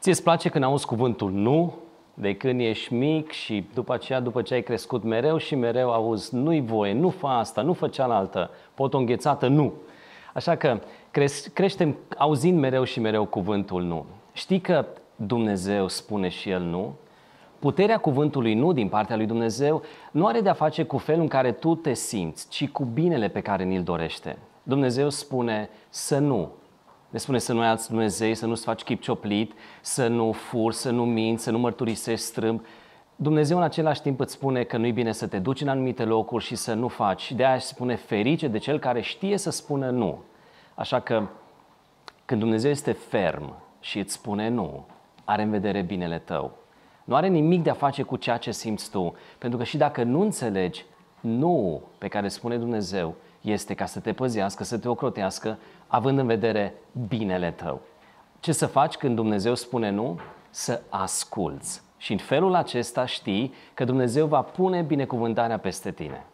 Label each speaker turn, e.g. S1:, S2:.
S1: ți îți place când auzi cuvântul nu, de când ești mic și după aceea, după ce ai crescut mereu și mereu auzi nu-i voie, nu fa asta, nu fă cealaltă, pot o înghețată, nu. Așa că creștem auzind mereu și mereu cuvântul nu. Știi că Dumnezeu spune și El nu? Puterea cuvântului nu din partea lui Dumnezeu nu are de-a face cu felul în care tu te simți, ci cu binele pe care ni-l dorește. Dumnezeu spune să nu ne spune să nu ai alți Dumnezei, să nu-ți faci chip cioplit, să nu furi, să nu minți, să nu mărturisești strâmb. Dumnezeu în același timp îți spune că nu-i bine să te duci în anumite locuri și să nu faci. De aia se spune ferice de cel care știe să spună nu. Așa că când Dumnezeu este ferm și îți spune nu, are în vedere binele tău. Nu are nimic de a face cu ceea ce simți tu, pentru că și dacă nu înțelegi nu pe care spune Dumnezeu, este ca să te păzească, să te ocrotească, având în vedere binele tău. Ce să faci când Dumnezeu spune nu? Să asculți. Și în felul acesta știi că Dumnezeu va pune binecuvântarea peste tine.